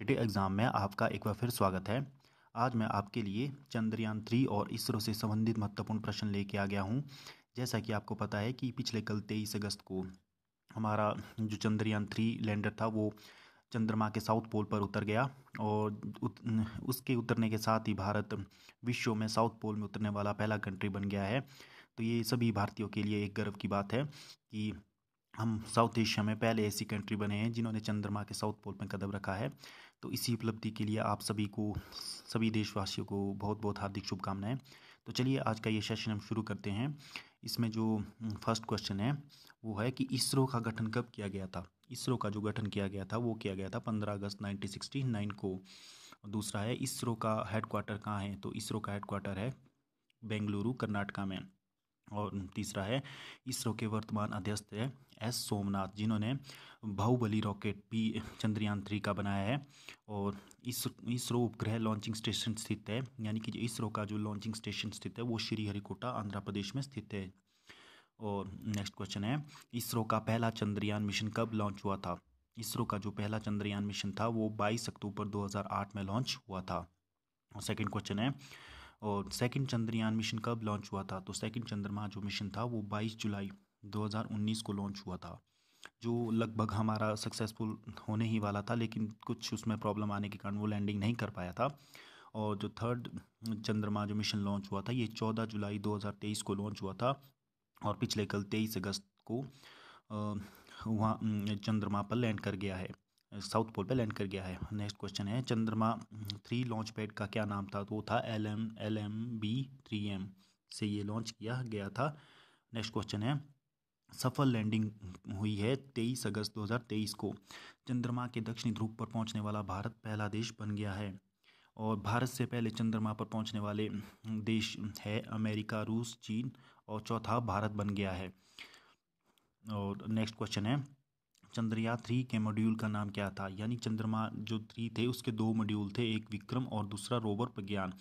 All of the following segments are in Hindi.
कॉम्पिटिटिव एग्ज़ाम में आपका एक बार फिर स्वागत है आज मैं आपके लिए चंद्रयान थ्री और इसरो से संबंधित महत्वपूर्ण प्रश्न लेके आ गया हूँ जैसा कि आपको पता है कि पिछले कल तेईस अगस्त को हमारा जो चंद्रयान थ्री लैंडर था वो चंद्रमा के साउथ पोल पर उतर गया और उत, उसके उतरने के साथ ही भारत विश्व में साउथ पोल में उतरने वाला पहला कंट्री बन गया है तो ये सभी भारतीयों के लिए एक गर्व की बात है कि हम साउथ एशिया में पहले ऐसी कंट्री बने हैं जिन्होंने चंद्रमा के साउथ पोल में कदम रखा है तो इसी उपलब्धि के लिए आप सभी को सभी देशवासियों को बहुत बहुत हार्दिक शुभकामनाएं तो चलिए आज का ये सेशन हम शुरू करते हैं इसमें जो फर्स्ट क्वेश्चन है वो है कि इसरो का गठन कब किया गया था इसरो का जो गठन किया गया था वो किया गया था पंद्रह अगस्त नाइनटीन सिक्सटी नाइन को दूसरा है इसरो का हेडक्वार्टर कहाँ है तो इसरो का हेडक्वार्टर है बेंगलुरु कर्नाटका में और तीसरा है इसरो के वर्तमान अध्यक्ष है एस सोमनाथ जिन्होंने बाहुबली रॉकेट भी चंद्रयान थ्री का बनाया है और इस इसरो उपग्रह लॉन्चिंग स्टेशन स्थित है यानी कि इसरो का जो लॉन्चिंग स्टेशन स्थित है वो श्रीहरिकोटा आंध्र प्रदेश में स्थित है और नेक्स्ट क्वेश्चन है इसरो का पहला चंद्रयान मिशन कब लॉन्च हुआ था इसरो का जो पहला चंद्रयान मिशन था वो 22 अक्टूबर 2008 में लॉन्च हुआ था और सेकेंड क्वेश्चन है और सेकंड चंद्रयान मिशन कब लॉन्च हुआ था तो सेकंड चंद्रमा जो मिशन था वो 22 जुलाई 2019 को लॉन्च हुआ था जो लगभग हमारा सक्सेसफुल होने ही वाला था लेकिन कुछ उसमें प्रॉब्लम आने के कारण वो लैंडिंग नहीं कर पाया था और जो थर्ड चंद्रमा जो मिशन लॉन्च हुआ था ये 14 जुलाई 2023 को लॉन्च हुआ था और पिछले कल 23 अगस्त को वहाँ चंद्रमा पर लैंड कर गया है साउथ पोल पे लैंड कर गया है नेक्स्ट क्वेश्चन है चंद्रमा थ्री लॉन्च पैड का क्या नाम था तो वो था L M L M B three M से ये लॉन्च किया गया था नेक्स्ट क्वेश्चन है सफल लैंडिंग हुई है तेईस अगस्त दो हज़ार तेईस को चंद्रमा के दक्षिणी ध्रुव पर पहुंचने वाला भारत पहला देश बन गया है और भारत से पहले चंद्रमा पर पहुंचने वाले देश है अमेरिका रूस चीन और चौथा भारत बन गया है और नेक्स्ट क्वेश्चन है चंद्रयान थ्री के मॉड्यूल का नाम क्या था यानी चंद्रमा जो थ्री थे उसके दो मॉड्यूल थे एक विक्रम और दूसरा रोवर प्रज्ञान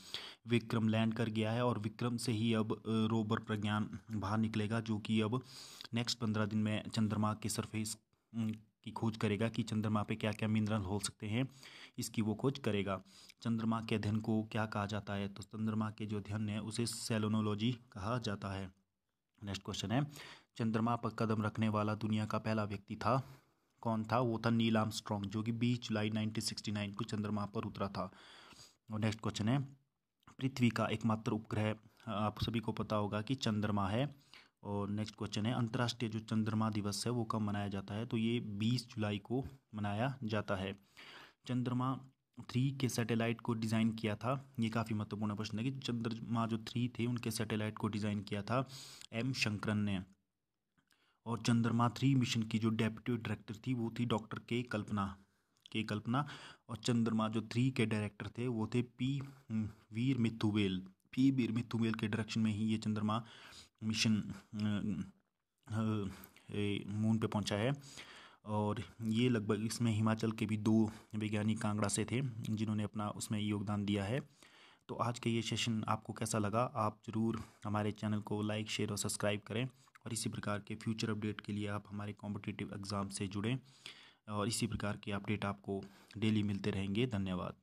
विक्रम लैंड कर गया है और विक्रम से ही अब रोवर प्रज्ञान बाहर निकलेगा जो कि अब नेक्स्ट पंद्रह दिन में चंद्रमा के सरफेस की खोज करेगा कि चंद्रमा पे क्या क्या मिनरल हो सकते हैं इसकी वो खोज करेगा चंद्रमा के अध्ययन को क्या कहा जाता है तो चंद्रमा के जो अध्ययन है उसे सेलोनोलॉजी कहा जाता है नेक्स्ट क्वेश्चन है चंद्रमा पर कदम रखने वाला दुनिया का पहला व्यक्ति था कौन था वो था नील स्ट्रॉन्ग जो कि बीस जुलाई नाइन को चंद्रमा पर उतरा था और नेक्स्ट क्वेश्चन है पृथ्वी का एकमात्र उपग्रह आप सभी को पता होगा कि चंद्रमा है और नेक्स्ट क्वेश्चन है अंतर्राष्ट्रीय जो चंद्रमा दिवस है वो कब मनाया जाता है तो ये बीस जुलाई को मनाया जाता है चंद्रमा थ्री के सैटेलाइट को डिज़ाइन किया था ये काफ़ी महत्वपूर्ण प्रश्न है कि चंद्रमा जो थ्री थे उनके सैटेलाइट को डिज़ाइन किया था एम शंकरन ने और चंद्रमा थ्री मिशन की जो डेप्यूटी डायरेक्टर थी वो थी डॉक्टर के कल्पना के कल्पना और चंद्रमा जो थ्री के डायरेक्टर थे वो थे पी हम्म, वीर मिथुवेल पी वीर मिथुवेल के डायरेक्शन में ही ये चंद्रमा मिशन मून पे पहुंचा है और ये लगभग इसमें हिमाचल के भी दो वैज्ञानिक कांगड़ा से थे जिन्होंने अपना उसमें योगदान दिया है तो आज का ये सेशन आपको कैसा लगा आप ज़रूर हमारे चैनल को लाइक शेयर और सब्सक्राइब करें और इसी प्रकार के फ्यूचर अपडेट के लिए आप हमारे कॉम्पिटिटिव एग्ज़ाम से जुड़ें और इसी प्रकार के अपडेट आपको डेली मिलते रहेंगे धन्यवाद